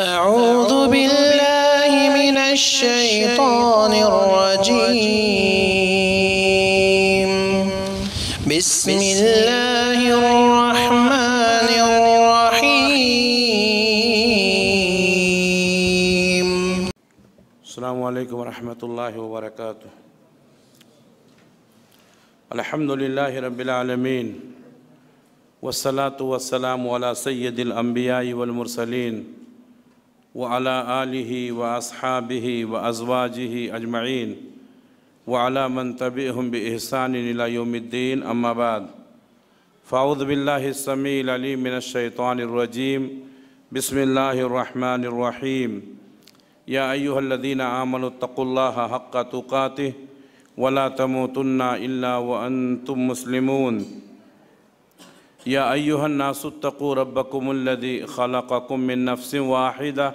أعوذ بالله من الشيطان الرجيم بسم الله الرحمن الرحيم السلام عليكم ورحمة الله وبركاته الحمد لله رب العالمين والصلاة والسلام على سيد الأنبياء والمرسلين وعلى آله وأصحابه وأزواجه أجمعين وعلى من تبعهم بإحسان إلى يوم الدين أما بعد فأعوذ بالله السميع العليم من الشيطان الرجيم بسم الله الرحمن الرحيم يا أيها الذين آمنوا اتقوا الله حق تقاته ولا تموتن إلا وأنتم مسلمون يا أيها الناس اتقوا ربكم الذي خلقكم من نفس واحدة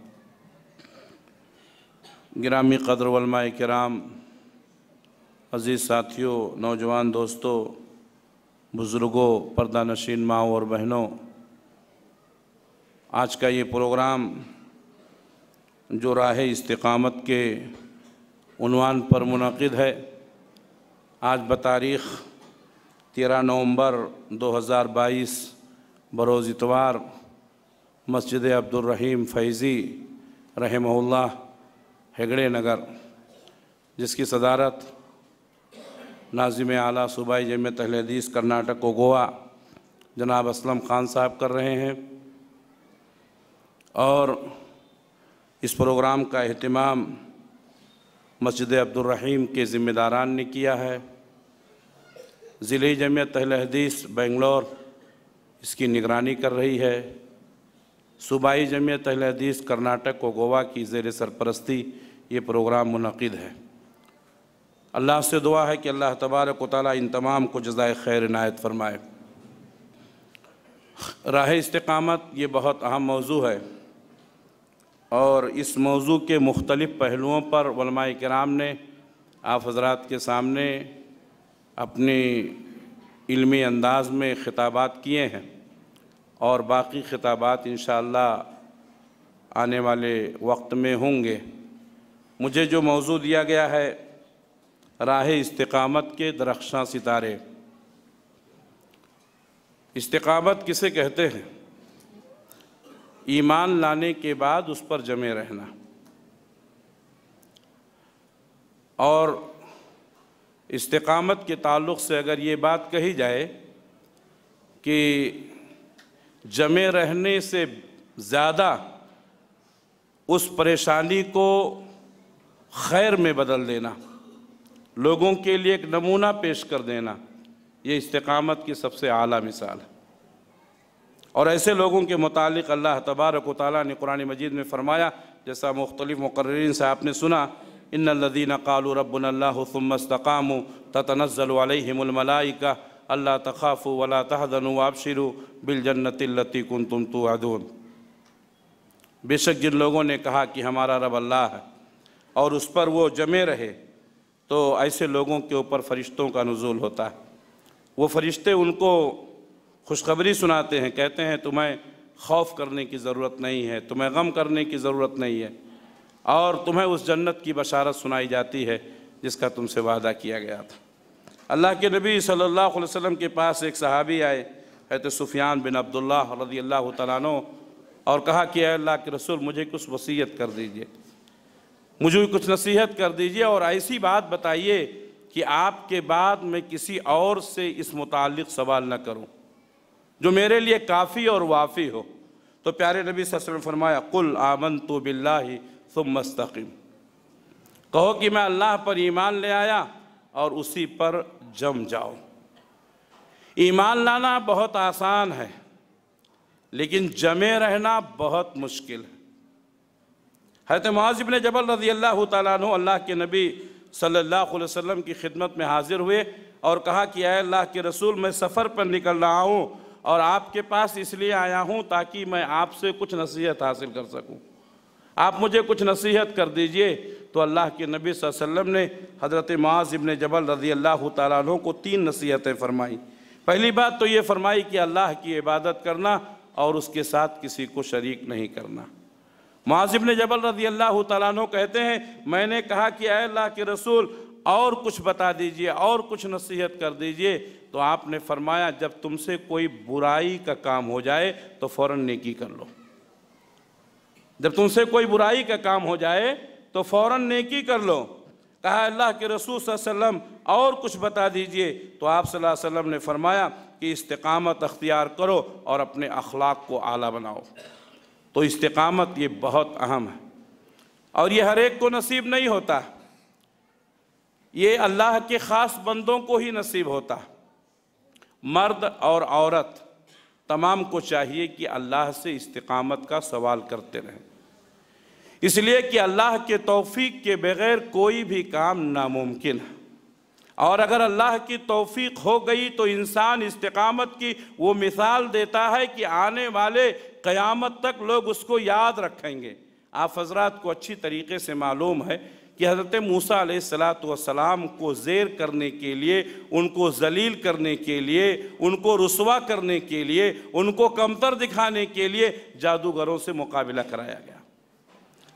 ग्रामी कदर वलमा कराम अज़ीज़ साथियों नौजवान दोस्तों बुज़ुर्गों परदा नशीन माओ और बहनों आज का ये प्रोग्राम जो राह इस्तकामत के उनवान पर मुनद है आज बतारीख़ तेरह नवंबर 2022 बरोज़ इतवार मस्जिद अब्दुलरहीम फैज़ी रहमल्ला हेगड़े नगर जिसकी सदारत नाजिम आला सूबाई जम तहलेदीस कर्नाटक को गोवा जनाब असलम खान साहब कर रहे हैं और इस प्रोग्राम का अहतमाम मस्जिद अब्दुलरहीम के ज़िम्मेदारान ने किया है ज़िले जमयत हदीस बेंगलोर इसकी निगरानी कर रही है सूबाई जमयत हदीस कर्नाटक व गोवा की जेर सरपरस्ती ये प्रोग्राम मुनद है अल्लाह से दुआ है कि अल्लाह तबारक ताली इन तमाम को जजाय खैर इनायत फरमाए राह इस्तकामत ये बहुत अहम मौजू है और इस मौजू के मुख्तलिफ़ पहलुओं पर कराम ने आप हजरात के सामने अपने इल्मी अंदाज में ख़िताबात किए हैं और बाकी ख़िताबात इन आने वाले वक्त में होंगे मुझे जो मौजू दिया गया है राह इस्तकामत के दरख्शां सितारे इस्तकामत किसे कहते हैं ईमान लाने के बाद उस पर जमे रहना और इस्तकामत के ताल्लुक़ से अगर ये बात कही जाए कि जमे रहने से ज़्यादा उस परेशानी को खैर में बदल देना लोगों के लिए एक नमूना पेश कर देना ये इस्तकामत की सबसे आला मिसाल है और ऐसे लोगों के मुतालिक अल्लाह तबारक ताली ने कुरान मजीद में फ़रमाया जैसा मुख्तलिफ़ मुकर्रीन से आपने सुना इन लदीन कालू रबुल्लास्तकाम का अल्लाह तखाफ़ु वला तहदनु आबशिरु बिलजन्नतिल्लती कुन तुम तो बेशक जिन लोगों ने कहा कि हमारा रब अल्लाह है और उस पर वो जमे रहे तो ऐसे लोगों के ऊपर फरिश्तों का नज़ुल होता है वो फरिश्ते उनको खुशखबरी सुनाते हैं कहते हैं तुम्हें खौफ करने की ज़रूरत नहीं है तुम्हें गम करने की ज़रूरत नहीं है और तुम्हें उस जन्नत की बशारत सुनाई जाती है जिसका तुमसे वादा किया गया था अल्लाह के नबी सल्लल्लाहु अलैहि वसल्लम के पास एक सहाबी आए तो सुफियान बिन अब्दुल्ला रदी अल्लाह तन और कहा कि अल्लाह के रसूल मुझे कुछ वसीयत कर दीजिए मुझे कुछ नसीहत कर दीजिए और ऐसी बात बताइए कि आपके बाद मैं किसी और से इस मुतल सवाल न करूं जो मेरे लिए काफ़ी और वाफ़ी हो तो प्यारे नबी वसल्लम ने फरमाया कुल आमन तो बिल्ला तुम मस्तकीम कहो कि मैं अल्लाह पर ईमान ले आया और उसी पर जम जाओ ईमान लाना बहुत आसान है लेकिन जमे रहना बहुत मुश्किल है हरत महाजिब ने जबल रजी अल्लाह तु अल्लाह के नबी सल्ला वसम की खिदमत में हाजिर हुए और कहा कि आए अल्लाह के रसूल मैं सफ़र पर निकल रहा हूँ और आपके पास इसलिए आया हूँ ताकि मैं आपसे कुछ नसीहत हासिल कर सकूँ आप मुझे कुछ नसीहत कर दीजिए तो अल्लाह के नबी वसम ने हज़रत माज ने जबल रजी अल्लाह तु को तीन नसीहतें फरमाई पहली बात तो ये फरमाई कि अल्लाह की इबादत करना और उसके साथ किसी को शरीक नहीं करना मुआजिब जबल रजी अल्लाह तु कहते हैं मैंने कहा कि अल्लाह के रसूल और कुछ बता दीजिए और कुछ नसीहत कर दीजिए तो आपने फरमाया जब तुमसे कोई बुराई का काम हो जाए तो फ़ौर नेकी कर लो जब तुमसे कोई बुराई का काम हो जाए तो फौरन नेकी कर लो कहा अल्लाह के रसूल वसम और कुछ बता दीजिए तो आप वसल्लम ने फरमाया कि इस्तकामत अख्तियार करो और अपने अखलाक को आला बनाओ तो इस्तकामत ये बहुत अहम है और ये हर एक को नसीब नहीं होता ये अल्लाह के ख़ास बंदों को ही नसीब होता मर्द और औरत तमाम को चाहिए कि अल्लाह से इस्तकामत का सवाल करते रहें इसलिए कि अल्लाह के तौफीक के बगैर कोई भी काम नामुमकिन है और अगर अल्लाह की तौफीक हो गई तो इंसान इस्तकामत की वो मिसाल देता है कि आने वाले क़यामत तक लोग उसको याद रखेंगे आप हजरात को अच्छी तरीके से मालूम है कि हज़रत मूसा सलाम को जेर करने के लिए उनको जलील करने के लिए उनको रसुवा करने के लिए उनको कमतर दिखाने के लिए जादूगरों से मुकाबला कराया गया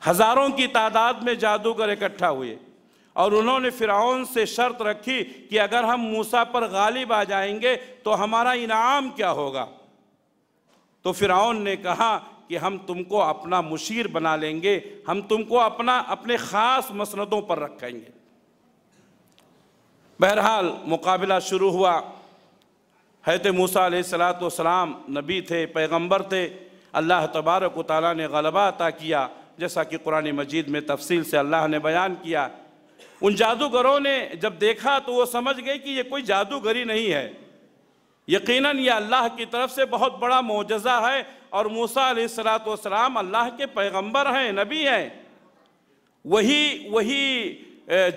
हज़ारों की तादाद में जादूगर इकट्ठा हुए और उन्होंने फ़िरौन से शर्त रखी कि अगर हम मूसा पर गालिब आ जाएंगे तो हमारा इनाम क्या होगा तो फ़िरौन ने कहा कि हम तुमको अपना मुशीर बना लेंगे हम तुमको अपना अपने ख़ास मसनदों पर रखेंगे बहरहाल मुकाबला शुरू हुआ हैत मूसा सलाम नबी थे पैगंबर थे अल्लाह तबारक ताली ने गलबा अता किया जैसा कि कुरान मजीद में तफसील से अल्लाह ने बयान किया उन जादूगरों ने जब देखा तो वो समझ गए कि ये कोई जादूगरी नहीं है यकीनन ये अल्लाह की तरफ से बहुत बड़ा मोजज़ा है और मूसा सलाम अल्लाह के पैगंबर हैं नबी हैं वही वही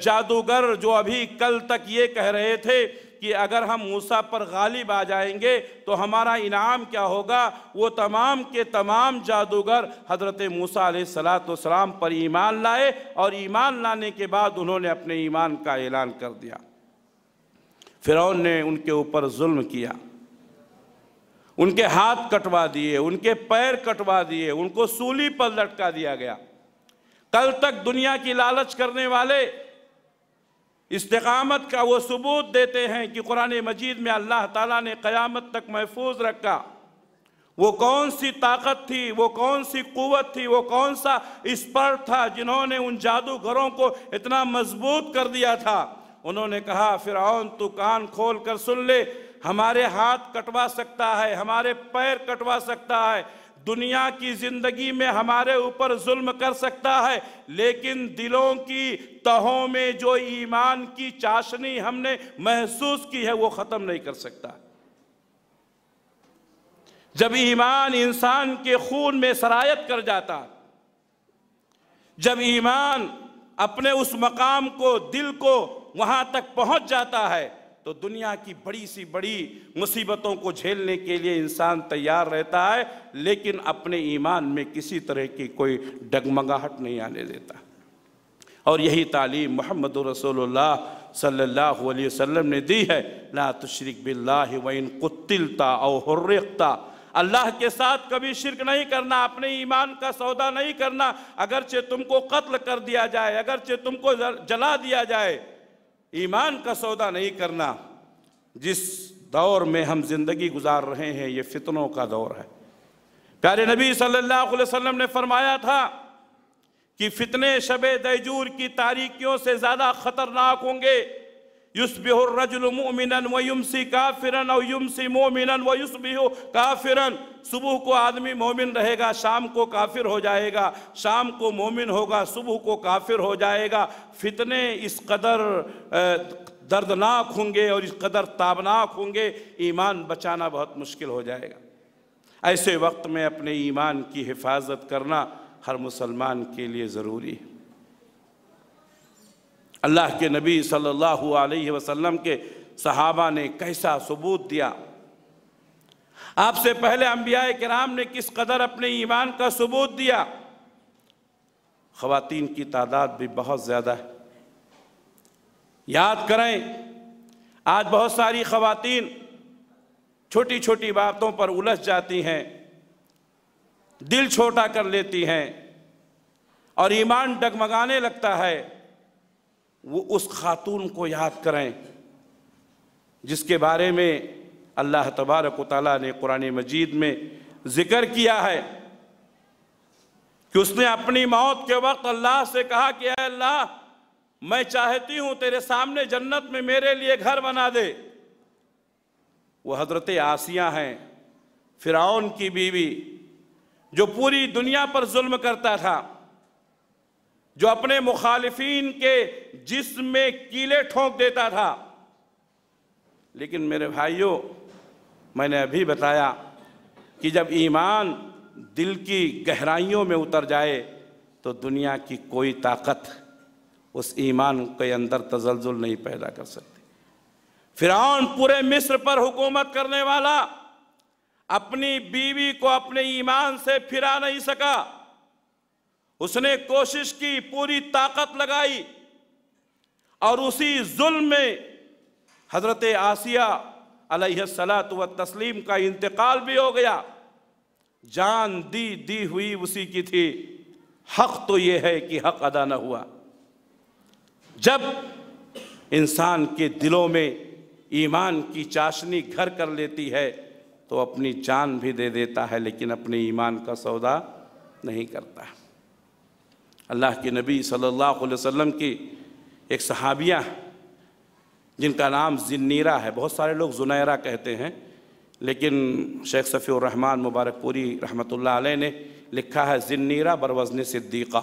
जादूगर जो अभी कल तक ये कह रहे थे कि अगर हम मूसा पर गालिब आ जाएंगे तो हमारा इनाम क्या होगा वो तमाम के तमाम जादूगर हज़रत मूसा सलाम पर ईमान लाए और ईमान लाने के बाद उन्होंने अपने ईमान का ऐलान कर दिया फिरौन ने उनके ऊपर जुल्म किया उनके हाथ कटवा दिए उनके पैर कटवा दिए उनको सूली पर लटका दिया गया कल तक दुनिया की लालच करने वाले इस्तकामत का वो सबूत देते हैं कि कुरान मजीद में अल्लाह ताला ने क़यामत तक महफूज रखा वो कौन सी ताकत थी वो कौन सी कुवत थी वो कौन सा स्पर था जिन्होंने उन जादूगरों को इतना मजबूत कर दिया था उन्होंने कहा आउन तू कान खोल कर सुन ले हमारे हाथ कटवा सकता है हमारे पैर कटवा सकता है दुनिया की ज़िंदगी में हमारे ऊपर जुल्म कर सकता है लेकिन दिलों की तहों में जो ईमान की चाशनी हमने महसूस की है वो ख़त्म नहीं कर सकता जब ईमान इंसान के खून में सरायत कर जाता जब ईमान अपने उस मकाम को दिल को वहां तक पहुंच जाता है तो दुनिया की बड़ी सी बड़ी मुसीबतों को झेलने के लिए इंसान तैयार रहता है लेकिन अपने ईमान में किसी तरह की कोई डगमगाहट नहीं आने देता और यही तालीम मोहम्मद रसोल्ला सल्लल्लाहु अलैहि वसल्लम ने दी है ला तो बिल्लाह वइन कुत्तिलता और हुर्रता अल्लाह के साथ कभी शिरक नहीं करना अपने ईमान का सौदा नहीं करना अगरचे तुमको कत्ल कर दिया जाए अगरचे तुमको जला दिया जाए ईमान का सौदा नहीं करना जिस दौर में हम ज़िंदगी गुजार रहे हैं ये फितनों का दौर है प्यारे नबी सल्लल्लाहु अलैहि वसल्लम ने फरमाया था कि फितने शब दैजूर की तारीखियों से ज़्यादा ख़तरनाक होंगे الرجل مؤمنا काफिरन और او मोमिन مؤمنا ويصبح كافرا सुबह को आदमी मोमिन रहेगा शाम को काफिर हो जाएगा शाम को मोमिन होगा सुबह को काफिर हो जाएगा फितने इस कदर दर्दनाक होंगे और इस कदर ताबनाक होंगे ईमान बचाना बहुत मुश्किल हो जाएगा ऐसे वक्त में अपने ईमान की हिफाजत करना हर मुसलमान के लिए ज़रूरी है अल्लाह के नबी सल्लल्लाहु अलैहि वसल्लम के सहाबा ने कैसा सबूत दिया आपसे पहले अम्बिया कराम ने किस कदर अपने ईमान का सबूत दिया ख़वातीन की तादाद भी बहुत ज़्यादा है याद करें आज बहुत सारी ख़वातीन छोटी छोटी बातों पर उलझ जाती हैं दिल छोटा कर लेती हैं और ईमान डगमगाने लगता है वो उस खातून को याद करें जिसके बारे में अल्लाह तबारक ताली ने कुरान मजीद में ज़िक्र किया है कि उसने अपनी मौत के वक्त अल्लाह से कहा कि अल्लाह मैं चाहती हूं तेरे सामने जन्नत में मेरे लिए घर बना दे वो हजरत आसिया हैं फिरौन की बीवी जो पूरी दुनिया पर जुल्म करता था जो अपने मुखालफन के जिस्म में कीले ठोंक देता था लेकिन मेरे भाइयों मैंने अभी बताया कि जब ईमान दिल की गहराइयों में उतर जाए तो दुनिया की कोई ताकत उस ईमान के अंदर तजलजुल नहीं पैदा कर सकती फिरौन पूरे मिस्र पर हुकूमत करने वाला अपनी बीवी को अपने ईमान से फिरा नहीं सका उसने कोशिश की पूरी ताकत लगाई और उसी जुल्म में हज़रत आसिया सलात व तस्लीम का इंतकाल भी हो गया जान दी दी हुई उसी की थी हक तो ये है कि हक अदा न हुआ जब इंसान के दिलों में ईमान की चाशनी घर कर लेती है तो अपनी जान भी दे देता है लेकिन अपने ईमान का सौदा नहीं करता अल्लाह के नबी सल्लल्लाहु अलैहि वसल्लम की एक सहाबिया जिनका नाम जिन्नीरा है बहुत सारे लोग जुनैरा कहते हैं लेकिन शेख रहमान मुबारकपुरी रहमत आलह ने लिखा है जिन्नीरा बरवज़न सिद्दीक़ा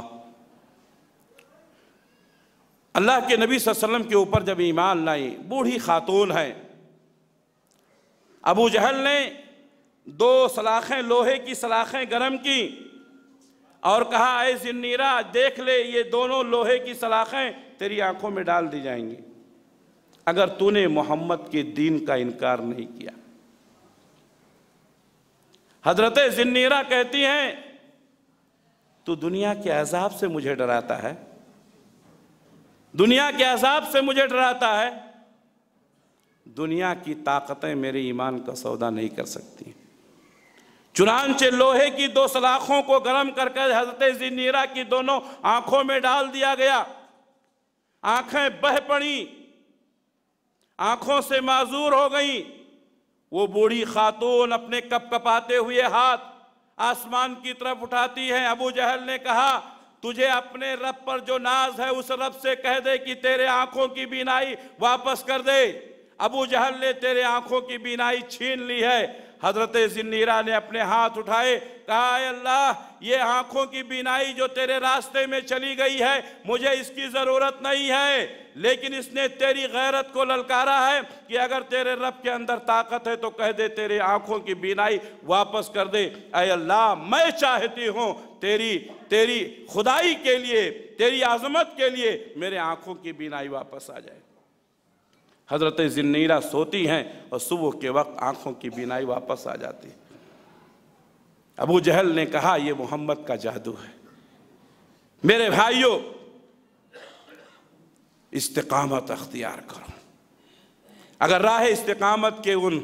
अल्लाह के नबी वसल्लम के ऊपर जब ईमान लाई बूढ़ी खातून हैं अबू जहल ने दो सलाखें लोहे की सलाखें गर्म की और कहा आए जिन्नीरा देख ले ये दोनों लोहे की सलाखें तेरी आंखों में डाल दी जाएंगी अगर तूने मोहम्मद के दीन का इनकार नहीं किया हजरत जिन्नीरा कहती हैं तो दुनिया के अजाब से मुझे डराता है दुनिया के अजाब से मुझे डराता है दुनिया की ताकतें मेरे ईमान का सौदा नहीं कर सकती चुनानचे लोहे की दो सलाखों को गर्म कर हजरत जिनीरा की दोनों आंखों में डाल दिया गया आंखें बह पड़ी आंखों से माजूर हो गई वो बूढ़ी खातून अपने कप कपाते हुए हाथ आसमान की तरफ उठाती है अबू जहल ने कहा तुझे अपने रब पर जो नाज है उस रब से कह दे कि तेरे आंखों की बीनाई वापस कर दे अबू जहल ने तेरे आंखों की बीनाई छीन ली है हजरत जिन्नीरा ने अपने हाथ उठाए कहा अल्लाह ये आँखों की बीनाई जो तेरे रास्ते में चली गई है मुझे इसकी ज़रूरत नहीं है लेकिन इसने तेरी गैरत को ललकारा है कि अगर तेरे रब के अंदर ताकत है तो कह दे तेरे आँखों की बीनाई वापस कर दे अय अल्लाह मैं चाहती हूँ तेरी तेरी खुदाई के लिए तेरी आज़मत के लिए मेरे आँखों की बीनाई वापस आ जाए हज़रत जिन्नीरा सोती हैं और सुबह के वक्त आंखों की बीनाई वापस आ जाती है अबू जहल ने कहा यह मोहम्मद का जादू है मेरे भाइयों इस्तकामत अख्तियार करो अगर राह इस्तकामत के उन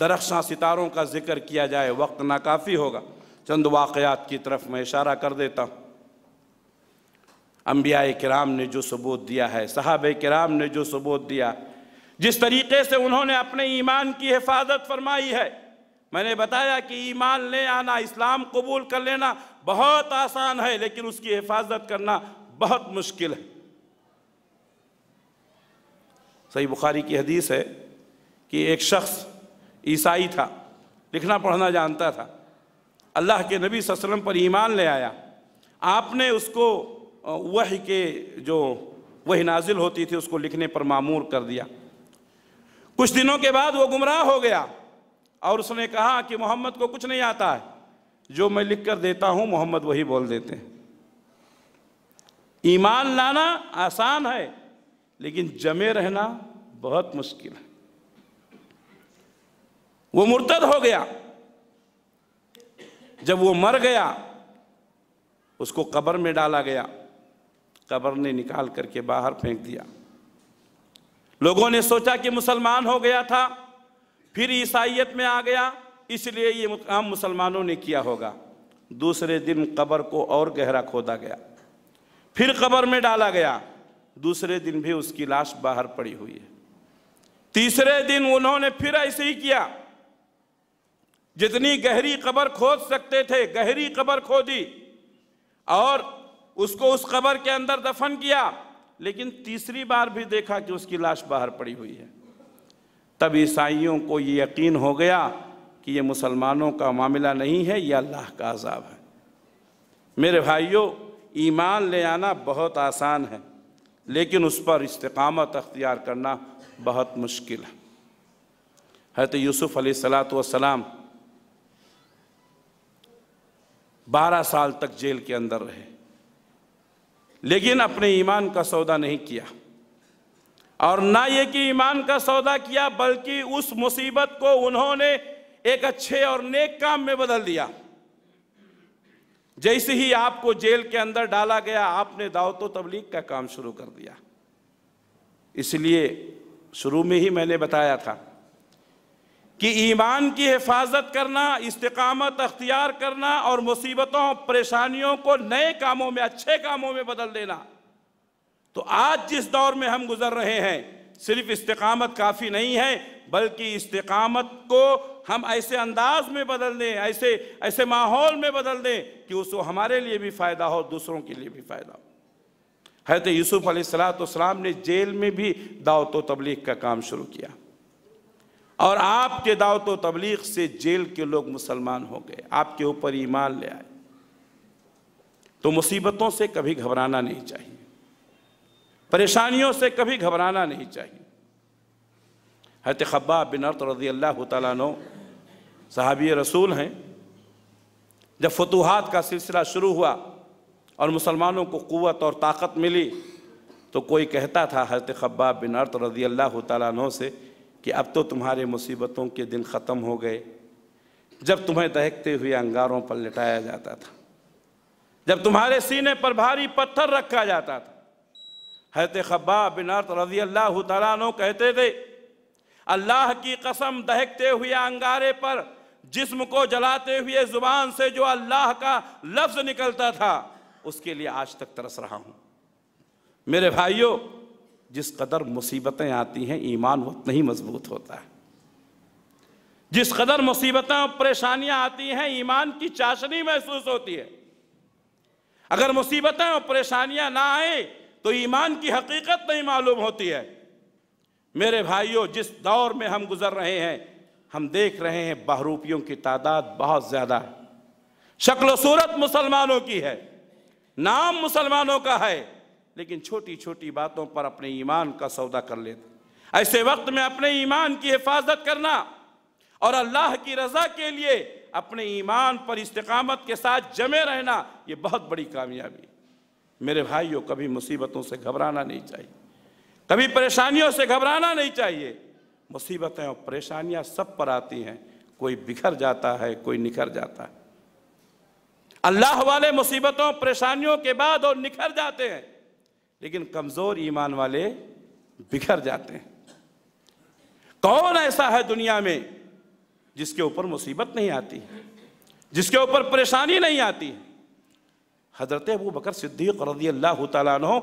दरख्शां सितारों का जिक्र किया जाए वक्त नाकाफ़ी होगा चंद वाकयात की तरफ मैं इशारा कर देता हूं अम्बिया कराम ने जो सबूत दिया है साहब कराम ने जो सबूत दिया है जिस तरीके से उन्होंने अपने ईमान की हिफाजत फरमाई है मैंने बताया कि ईमान ले आना इस्लाम कबूल कर लेना बहुत आसान है लेकिन उसकी हिफाजत करना बहुत मुश्किल है सही बुखारी की हदीस है कि एक शख्स ईसाई था लिखना पढ़ना जानता था अल्लाह के नबी वसल्लम पर ईमान ले आया आपने उसको वही के जो वही नाजिल होती थी उसको लिखने पर मामूर कर दिया कुछ दिनों के बाद वो गुमराह हो गया और उसने कहा कि मोहम्मद को कुछ नहीं आता है जो मैं लिख कर देता हूं मोहम्मद वही बोल देते हैं ईमान लाना आसान है लेकिन जमे रहना बहुत मुश्किल है वो मुर्तद हो गया जब वो मर गया उसको कब्र में डाला गया कब्र ने निकाल करके बाहर फेंक दिया लोगों ने सोचा कि मुसलमान हो गया था फिर ईसाइत में आ गया इसलिए ये काम मुसलमानों ने किया होगा दूसरे दिन कब्र को और गहरा खोदा गया फिर कब्र में डाला गया दूसरे दिन भी उसकी लाश बाहर पड़ी हुई है तीसरे दिन उन्होंने फिर ऐसे ही किया जितनी गहरी कब्र खोद सकते थे गहरी कब्र खोदी और उसको उस कब्र के अंदर दफन किया लेकिन तीसरी बार भी देखा कि उसकी लाश बाहर पड़ी हुई है तब ईसाइयों को ये यकीन हो गया कि ये मुसलमानों का मामला नहीं है यह अल्लाह का अजाब है मेरे भाइयों ईमान ले आना बहुत आसान है लेकिन उस पर इस्तकामत अख्तियार करना बहुत मुश्किल है तो यूसुफ़ वसलाम बारह साल तक जेल के अंदर रहे लेकिन अपने ईमान का सौदा नहीं किया और ना ये कि ईमान का सौदा किया बल्कि उस मुसीबत को उन्होंने एक अच्छे और नेक काम में बदल दिया जैसे ही आपको जेल के अंदर डाला गया आपने दावत तबलीग का काम शुरू कर दिया इसलिए शुरू में ही मैंने बताया था कि ईमान की हिफाजत करना इस्तकामत अख्तियार करना और मुसीबतों परेशानियों को नए कामों में अच्छे कामों में बदल देना तो आज जिस दौर में हम गुजर रहे हैं सिर्फ इस्तकामत काफ़ी नहीं है बल्कि इस्तकामत को हम ऐसे अंदाज में बदल दें ऐसे ऐसे माहौल में बदल दें कि उसको हमारे लिए भी फ़ायदा हो दूसरों के लिए भी फ़ायदा हो तो यूसुफ़ अलैहिस्सलाम ने जेल में भी दावत तबलीग का काम शुरू किया और आपके दावत व तबलीग से जेल के लोग मुसलमान हो गए आपके ऊपर ईमान ले आए तो मुसीबतों से कभी घबराना नहीं चाहिए परेशानियों से कभी घबराना नहीं चाहिए हत खब्बा बिन अर्त रजी अल्लाह तु सहाबी रसूल हैं जब फतूहत का सिलसिला शुरू हुआ और मुसलमानों को क़वत और ताकत मिली तो कोई कहता था हजरत खब्बा बिन अर्त रजी अल्लाह तु से कि अब तो तुम्हारे मुसीबतों के दिन ख़त्म हो गए जब तुम्हें दहकते हुए अंगारों पर लिटाया जाता था जब तुम्हारे सीने पर भारी पत्थर रखा जाता था हैत खब्बा बिनारत रजी अल्लाह तला कहते थे अल्लाह की कसम दहकते हुए अंगारे पर जिस्म को जलाते हुए ज़ुबान से जो अल्लाह का लफ्ज़ निकलता था उसके लिए आज तक तरस रहा हूँ मेरे भाइयों जिस कदर मुसीबतें आती हैं ईमान उतना ही मजबूत होता है जिस कदर मुसीबतें और परेशानियां आती हैं ईमान की चाशनी महसूस होती है अगर मुसीबतें और परेशानियां ना आए तो ईमान की हकीकत नहीं मालूम होती है मेरे भाइयों जिस दौर में हम गुजर रहे हैं हम देख रहे हैं बहरूपियों की तादाद बहुत ज़्यादा है शक्ल सूरत मुसलमानों की है नाम मुसलमानों का है लेकिन छोटी छोटी बातों पर अपने ईमान का सौदा कर लेते ऐसे वक्त में अपने ईमान की हिफाजत करना और अल्लाह की रजा के लिए अपने ईमान पर इस्तकामत के साथ जमे रहना यह बहुत बड़ी कामयाबी मेरे भाइयों कभी मुसीबतों से घबराना नहीं चाहिए कभी परेशानियों से घबराना नहीं चाहिए मुसीबतें और परेशानियां सब पर आती हैं कोई बिखर जाता है कोई निखर जाता है अल्लाह वाले मुसीबतों परेशानियों के बाद और निखर जाते हैं लेकिन कमज़ोर ईमान वाले बिखर जाते हैं कौन ऐसा है दुनिया में जिसके ऊपर मुसीबत नहीं आती जिसके ऊपर परेशानी नहीं आती हजरत अबू बकर सिद्दीक रजी अल्लाह तु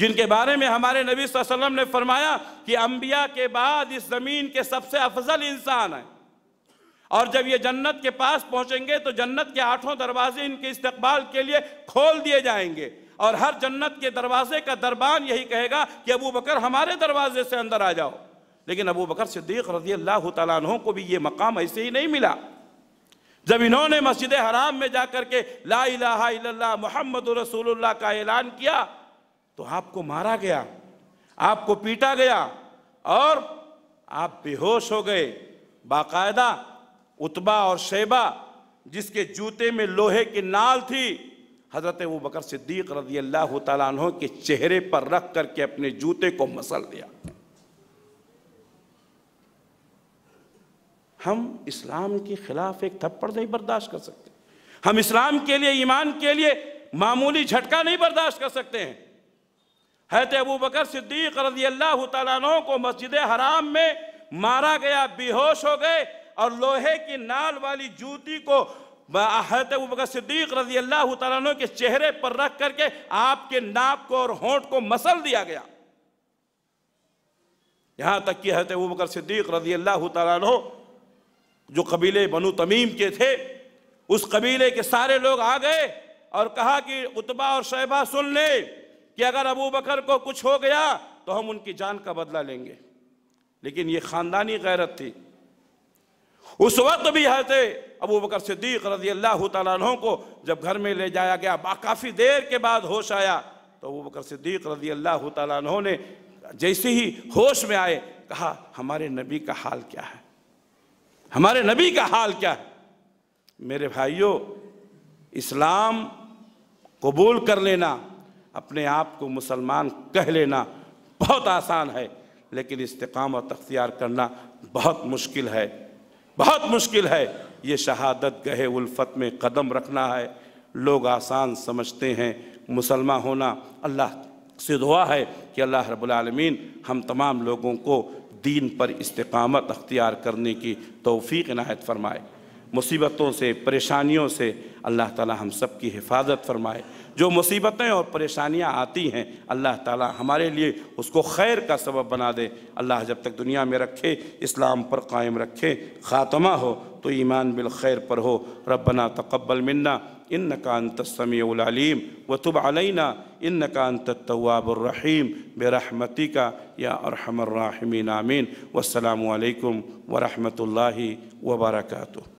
जिनके बारे में हमारे नबी वसल्लम ने फरमाया कि अंबिया के बाद इस ज़मीन के सबसे अफजल इंसान है और जब ये जन्नत के पास पहुंचेंगे तो जन्नत के आठों दरवाजे इनके इस्तकबाल के लिए खोल दिए जाएंगे और हर जन्नत के दरवाजे का दरबान यही कहेगा कि अबू बकर हमारे दरवाजे से अंदर आ जाओ लेकिन अबू बकर सिद्दीक रजी अल्लाह तु को भी ये मकाम ऐसे ही नहीं मिला जब इन्होंने मस्जिद हराम में जाकर के ला मोहम्मद रसूलुल्लाह का ऐलान किया तो आपको मारा गया आपको पीटा गया और आप बेहोश हो गए बाकायदा उतबा और शेबा जिसके जूते में लोहे की नाल थी हज़रत अबू बकर सिद्दीक रजी अल्लाह तहों के चेहरे पर रख करके अपने जूते को मसल दिया हम इस्लाम के खिलाफ एक थप्पड़ नहीं बर्दाश्त कर सकते हम इस्लाम के लिए ईमान के लिए मामूली झटका नहीं बर्दाश्त कर सकते हैं हैत अबू बकर सिद्दीक रजी अल्लाह तहों को मस्जिद हराम में मारा गया बेहोश हो गए और लोहे की नाल वाली जूती को हजरत अबूबकर सिद्दीक रजी अल्लाह तु के चेहरे पर रख करके आपके नाक को और होंठ को मसल दिया गया यहां तक कि हजरत बकर सिद्दीक रजी अल्लाह तु जो कबीले बनु तमीम के थे उस कबीले के सारे लोग आ गए और कहा कि उतबा और शहबा सुन ले कि अगर अबू बकर को कुछ हो गया तो हम उनकी जान का बदला लेंगे लेकिन ये ख़ानदानी गैरत थी उस वक्त भी हजरत अबू बकर सिद्दीक रजी अल्लाह तु को जब घर में ले जाया गया काफ़ी देर के बाद होश आया तो अबू बकर सिद्दीक रजी अल्लाह तु ने जैसे ही होश में आए कहा हमारे नबी का हाल क्या है हमारे नबी का हाल क्या है मेरे भाइयों इस्लाम कबूल कर लेना अपने आप को मुसलमान कह लेना बहुत आसान है लेकिन इस्तकाम और तख्तियार करना बहुत मुश्किल है बहुत मुश्किल है ये शहादत गहे उल्फत में कदम रखना है लोग आसान समझते हैं मुसलमान होना अल्लाह से दुआ है कि अल्लाह रबालमीन हम तमाम लोगों को दीन पर इस्तकामत अख्तियार करने की तोफ़ी इनायत फरमाए मुसीबतों से परेशानियों से अल्लाह ताला हम सब की हिफाजत फरमाए जो मुसीबतें और परेशानियां आती हैं अल्लाह ताला हमारे लिए उसको खैर का सबब बना दे अल्लाह जब तक दुनिया में रखे इस्लाम पर कायम रखे ख़ात्मा हो तो ईमान बिल खैर पर हो रबना तकबल मन्ना इन नकान व तुब अलैना इन नकान तवाबरहीम बरहमती का या अरहमर्राहमीन आमीन वालकम वरहमल वबरकू